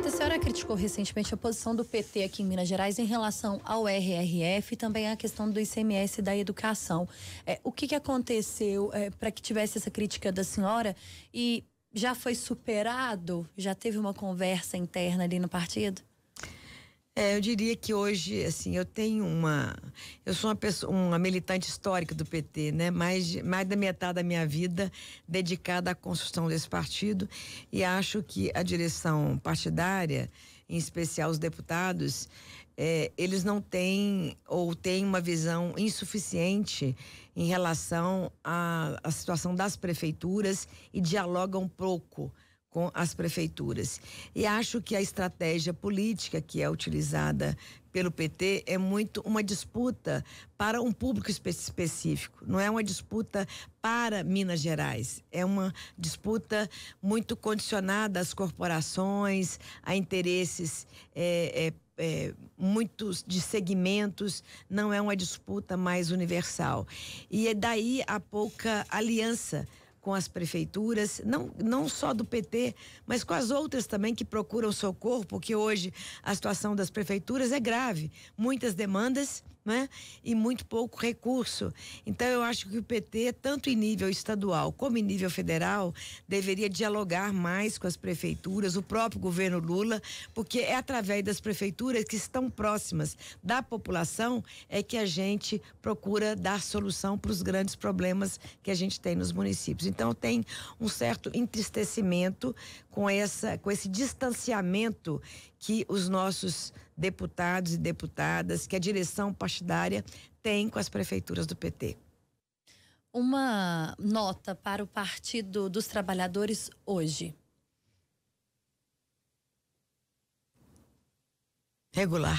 Prefeita, a senhora criticou recentemente a posição do PT aqui em Minas Gerais em relação ao RRF e também a questão do ICMS da educação. É, o que, que aconteceu é, para que tivesse essa crítica da senhora e já foi superado? Já teve uma conversa interna ali no partido? É, eu diria que hoje, assim, eu tenho uma. Eu sou uma pessoa, uma militante histórica do PT, né? Mais, mais da metade da minha vida dedicada à construção desse partido. E acho que a direção partidária, em especial os deputados, é, eles não têm ou têm uma visão insuficiente em relação à, à situação das prefeituras e dialogam pouco com as prefeituras. E acho que a estratégia política que é utilizada pelo PT é muito uma disputa para um público específico, não é uma disputa para Minas Gerais, é uma disputa muito condicionada às corporações, a interesses é, é, é, muitos de segmentos, não é uma disputa mais universal. E é daí a pouca aliança com as prefeituras, não, não só do PT, mas com as outras também que procuram socorro, porque hoje a situação das prefeituras é grave. Muitas demandas né? e muito pouco recurso. Então, eu acho que o PT, tanto em nível estadual como em nível federal, deveria dialogar mais com as prefeituras, o próprio governo Lula, porque é através das prefeituras que estão próximas da população é que a gente procura dar solução para os grandes problemas que a gente tem nos municípios. Então, tem um certo entristecimento com, essa, com esse distanciamento que os nossos deputados e deputadas que a direção partidária tem com as prefeituras do PT. Uma nota para o Partido dos Trabalhadores hoje. Regular.